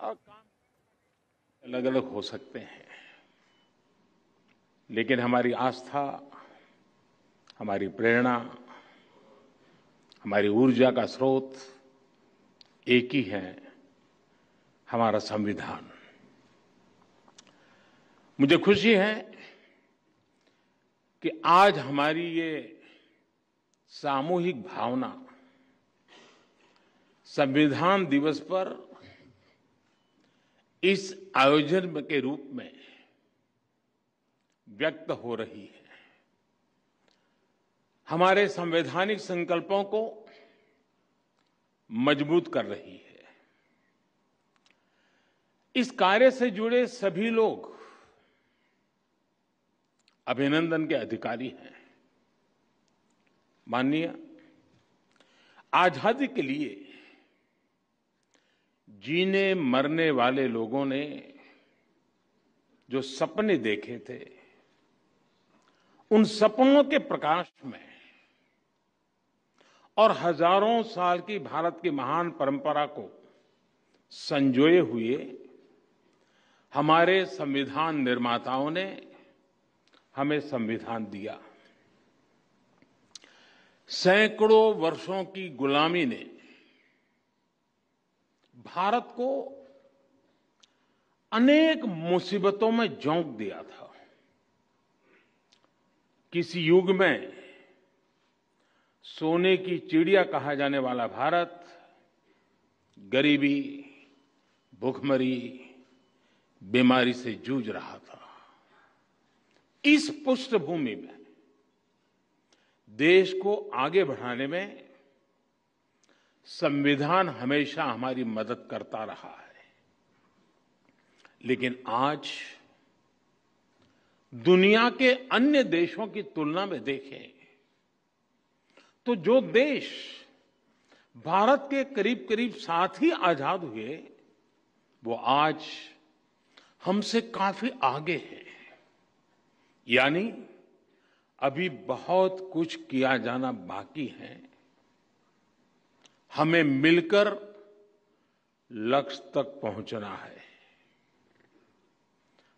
अलग अलग हो सकते हैं लेकिन हमारी आस्था हमारी प्रेरणा हमारी ऊर्जा का स्रोत एक ही है हमारा संविधान मुझे खुशी है कि आज हमारी ये सामूहिक भावना संविधान दिवस पर इस आयोजन के रूप में व्यक्त हो रही है हमारे संवैधानिक संकल्पों को मजबूत कर रही है इस कार्य से जुड़े सभी लोग अभिनंदन के अधिकारी हैं माननीय आजादी के लिए जीने मरने वाले लोगों ने जो सपने देखे थे उन सपनों के प्रकाश में और हजारों साल की भारत की महान परंपरा को संजोए हुए हमारे संविधान निर्माताओं ने हमें संविधान दिया सैकड़ों वर्षों की गुलामी ने भारत को अनेक मुसीबतों में झोंक दिया था किसी युग में सोने की चिड़िया कहा जाने वाला भारत गरीबी भूखमरी बीमारी से जूझ रहा था इस पृष्ठभूमि में देश को आगे बढ़ाने में संविधान हमेशा हमारी मदद करता रहा है लेकिन आज दुनिया के अन्य देशों की तुलना में देखें तो जो देश भारत के करीब करीब साथ ही आजाद हुए वो आज हमसे काफी आगे है यानी अभी बहुत कुछ किया जाना बाकी है हमें मिलकर लक्ष्य तक पहुंचना है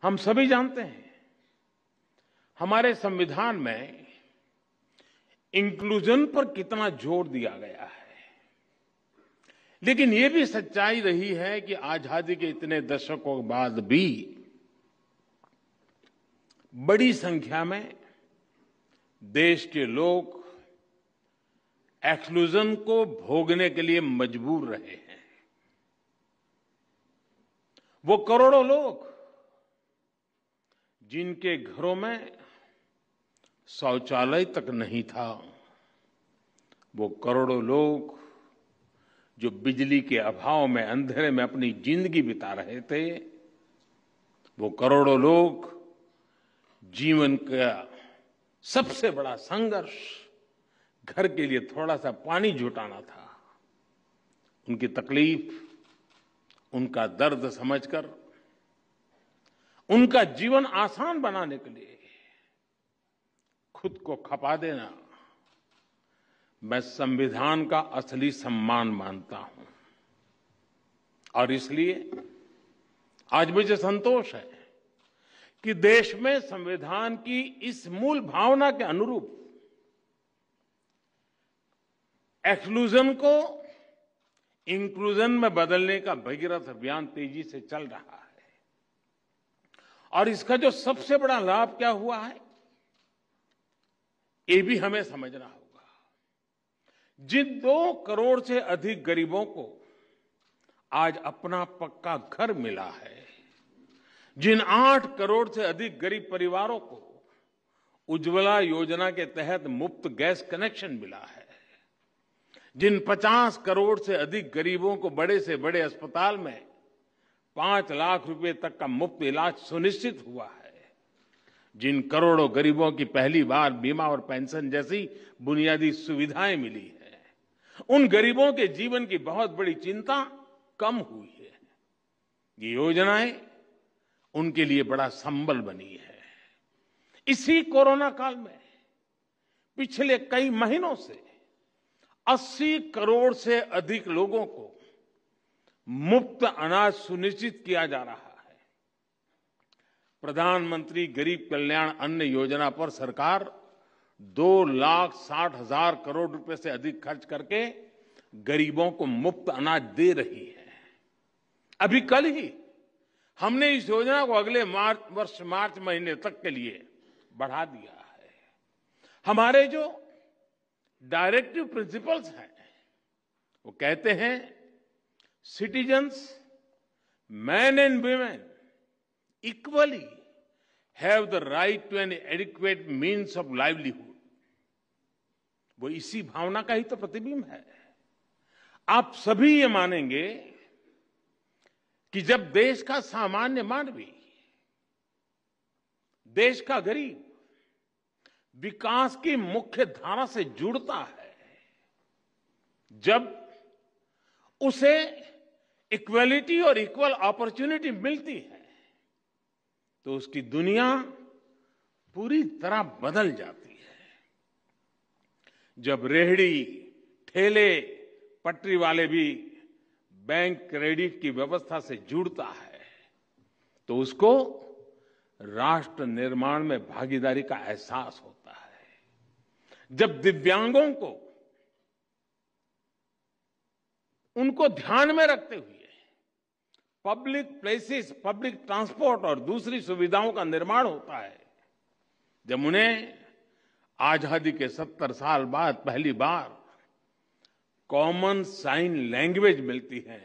हम सभी जानते हैं हमारे संविधान में इंक्लूजन पर कितना जोर दिया गया है लेकिन ये भी सच्चाई रही है कि आजादी के इतने दशकों के बाद भी बड़ी संख्या में देश के लोग एक्सक्लूजन को भोगने के लिए मजबूर रहे हैं वो करोड़ों लोग जिनके घरों में शौचालय तक नहीं था वो करोड़ों लोग जो बिजली के अभाव में अंधेरे में अपनी जिंदगी बिता रहे थे वो करोड़ों लोग जीवन का सबसे बड़ा संघर्ष घर के लिए थोड़ा सा पानी जुटाना था उनकी तकलीफ उनका दर्द समझकर उनका जीवन आसान बनाने के लिए खुद को खपा देना मैं संविधान का असली सम्मान मानता हूं और इसलिए आज मुझे संतोष है कि देश में संविधान की इस मूल भावना के अनुरूप एक्सक्लूजन को इंक्लूजन में बदलने का भगीरथ अभियान तेजी से चल रहा है और इसका जो सबसे बड़ा लाभ क्या हुआ है ये भी हमें समझना होगा जिन दो करोड़ से अधिक गरीबों को आज अपना पक्का घर मिला है जिन आठ करोड़ से अधिक गरीब परिवारों को उज्ज्वला योजना के तहत मुफ्त गैस कनेक्शन मिला है जिन 50 करोड़ से अधिक गरीबों को बड़े से बड़े अस्पताल में पांच लाख रुपए तक का मुफ्त इलाज सुनिश्चित हुआ है जिन करोड़ों गरीबों की पहली बार बीमा और पेंशन जैसी बुनियादी सुविधाएं मिली है उन गरीबों के जीवन की बहुत बड़ी चिंता कम हुई है ये योजनाएं उनके लिए बड़ा संबल बनी है इसी कोरोना काल में पिछले कई महीनों से 80 करोड़ से अधिक लोगों को मुफ्त अनाज सुनिश्चित किया जा रहा है प्रधानमंत्री गरीब कल्याण अन्न योजना पर सरकार दो लाख साठ हजार करोड़ रुपए से अधिक खर्च करके गरीबों को मुफ्त अनाज दे रही है अभी कल ही हमने इस योजना को अगले मार्च वर्ष मार्च महीने तक के लिए बढ़ा दिया है हमारे जो डायरेक्टिव प्रिंसिपल्स हैं वो कहते हैं citizens man and women equally have the right to an adequate means of livelihood वो इसी भावना का ही तो प्रतिबिंब है आप सभी ये मानेंगे कि जब देश का सामान्य मानवी देश का गरीब विकास की मुख्य धारा से जुड़ता है जब उसे इक्वलिटी और इक्वल अपॉर्चुनिटी मिलती है तो उसकी दुनिया पूरी तरह बदल जाती है जब रेहड़ी ठेले पटरी वाले भी बैंक क्रेडिट की व्यवस्था से जुड़ता है तो उसको राष्ट्र निर्माण में भागीदारी का एहसास होता है जब दिव्यांगों को उनको ध्यान में रखते हुए पब्लिक प्लेसेस पब्लिक ट्रांसपोर्ट और दूसरी सुविधाओं का निर्माण होता है जब उन्हें आजादी के सत्तर साल बाद पहली बार कॉमन साइन लैंग्वेज मिलती है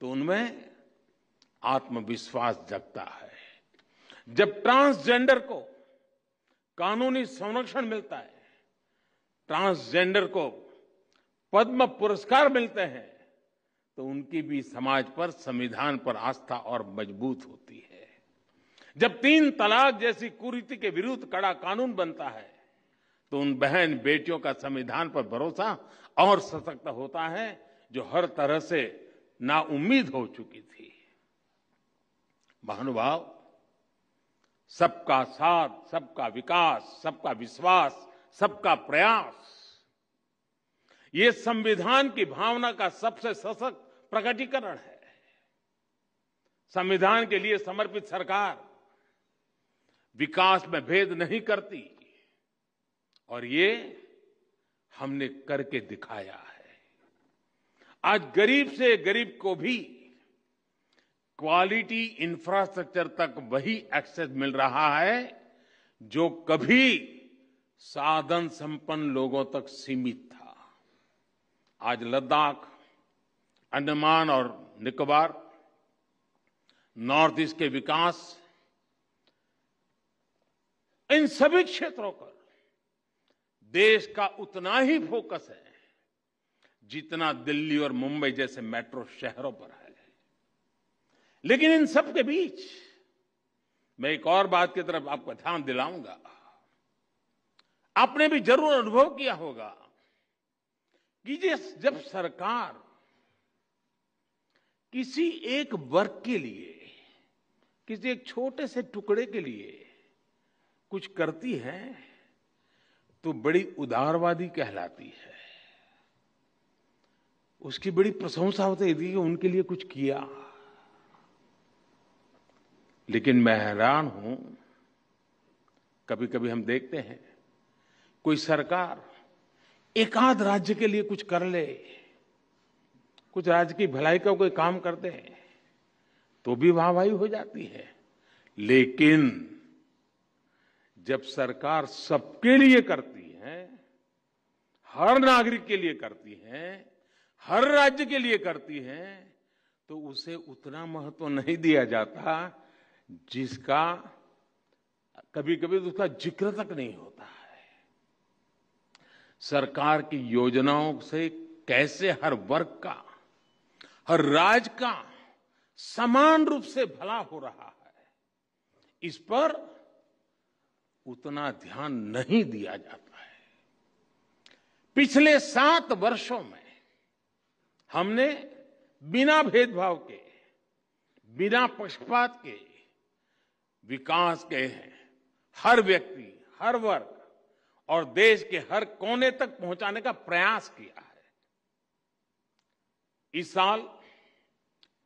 तो उनमें आत्मविश्वास जगता है जब ट्रांसजेंडर को कानूनी संरक्षण मिलता है ट्रांसजेंडर को पद्म पुरस्कार मिलते हैं तो उनकी भी समाज पर संविधान पर आस्था और मजबूत होती है जब तीन तलाक जैसी कुरीति के विरुद्ध कड़ा कानून बनता है तो उन बहन बेटियों का संविधान पर भरोसा और सशक्त होता है जो हर तरह से नाउम्मीद हो चुकी थी महानुभाव सबका साथ सबका विकास सबका विश्वास सबका प्रयास ये संविधान की भावना का सबसे सशक्त प्रकटीकरण है संविधान के लिए समर्पित सरकार विकास में भेद नहीं करती और ये हमने करके दिखाया है आज गरीब से गरीब को भी क्वालिटी इंफ्रास्ट्रक्चर तक वही एक्सेस मिल रहा है जो कभी साधन संपन्न लोगों तक सीमित था आज लद्दाख अंडमान और निकोबार नॉर्थ ईस्ट के विकास इन सभी क्षेत्रों पर देश का उतना ही फोकस है जितना दिल्ली और मुंबई जैसे मेट्रो शहरों पर है लेकिन इन सब के बीच मैं एक और बात की तरफ आपका ध्यान दिलाऊंगा आपने भी जरूर अनुभव किया होगा कि जब सरकार किसी एक वर्ग के लिए किसी एक छोटे से टुकड़े के लिए कुछ करती है तो बड़ी उदारवादी कहलाती है उसकी बड़ी प्रशंसा होती थी कि उनके लिए कुछ किया लेकिन मैं हैरान हूं कभी कभी हम देखते हैं कोई सरकार एकाध राज्य के लिए कुछ कर ले कुछ राज्य की भलाई का कोई काम कर दे तो भी वाहवाही हो जाती है लेकिन जब सरकार सबके लिए करती है हर नागरिक के लिए करती है हर राज्य के लिए करती है तो उसे उतना महत्व नहीं दिया जाता जिसका कभी कभी उसका जिक्र तक नहीं होता सरकार की योजनाओं से कैसे हर वर्ग का हर राज्य का समान रूप से भला हो रहा है इस पर उतना ध्यान नहीं दिया जाता है पिछले सात वर्षों में हमने बिना भेदभाव के बिना पक्षपात के विकास के हैं हर व्यक्ति हर वर्ग और देश के हर कोने तक पहुंचाने का प्रयास किया है इस साल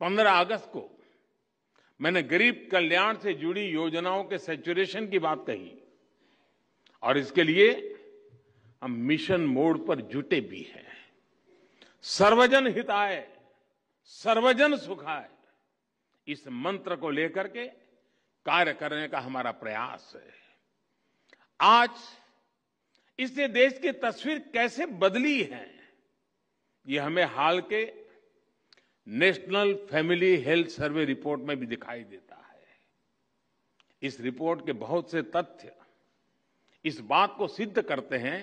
15 अगस्त को मैंने गरीब कल्याण से जुड़ी योजनाओं के सेचुरेशन की बात कही और इसके लिए हम मिशन मोड पर जुटे भी हैं सर्वजन हिताय सर्वजन सुखाय इस मंत्र को लेकर के कार्य करने का हमारा प्रयास है आज इससे देश की तस्वीर कैसे बदली है ये हमें हाल के national family health survey report में भी दिखाई देता है इस रिपोर्ट के बहुत से तथ्य इस बात को सिद्ध करते हैं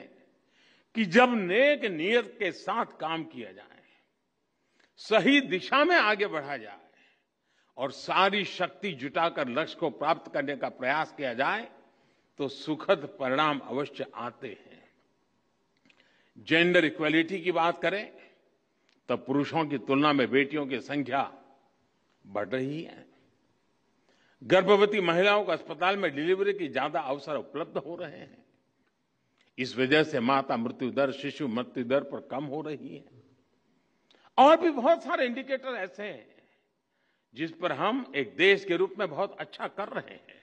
कि जब नेक नियत के साथ काम किया जाए सही दिशा में आगे बढ़ा जाए और सारी शक्ति जुटाकर लक्ष्य को प्राप्त करने का प्रयास किया जाए तो सुखद परिणाम अवश्य आते हैं जेंडर इक्वेलिटी की बात करें तो पुरुषों की तुलना में बेटियों की संख्या बढ़ रही है गर्भवती महिलाओं को अस्पताल में डिलीवरी के ज्यादा अवसर उपलब्ध हो रहे हैं इस वजह से माता मृत्यु दर शिशु मृत्यु दर पर कम हो रही है और भी बहुत सारे इंडिकेटर ऐसे हैं जिस पर हम एक देश के रूप में बहुत अच्छा कर रहे हैं